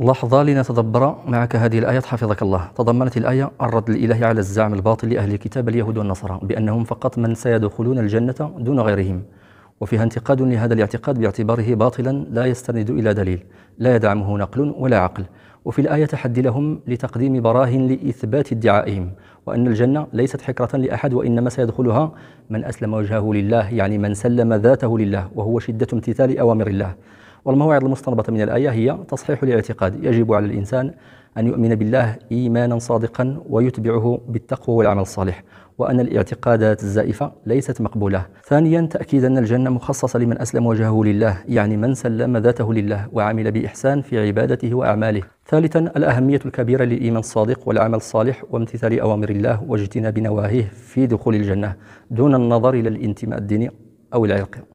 لحظة لنتدبر معك هذه الآية حفظك الله تضمنت الآية الرد الإلهي على الزعم الباطل لأهل الكتاب اليهود والنصارى بأنهم فقط من سيدخلون الجنة دون غيرهم وفيها انتقاد لهذا الاعتقاد باعتباره باطلا لا يستند إلى دليل لا يدعمه نقل ولا عقل وفي الآية تحدي لهم لتقديم براهن لإثبات ادعائهم وأن الجنة ليست حكرة لأحد وإنما سيدخلها من أسلم وجهه لله يعني من سلم ذاته لله وهو شدة امتثال أوامر الله والمواعظ المستنبطة من الآية هي تصحيح الاعتقاد يجب على الإنسان أن يؤمن بالله إيمانا صادقا ويتبعه بالتقوى والعمل الصالح وأن الاعتقادات الزائفة ليست مقبولة ثانيا تأكيد أن الجنة مخصصة لمن أسلم وجهه لله يعني من سلم ذاته لله وعمل بإحسان في عبادته وأعماله ثالثا الأهمية الكبيرة للإيمان الصادق والعمل الصالح وامتثال أوامر الله واجتناب نواهيه في دخول الجنة دون النظر إلى الانتماء الديني أو العرقي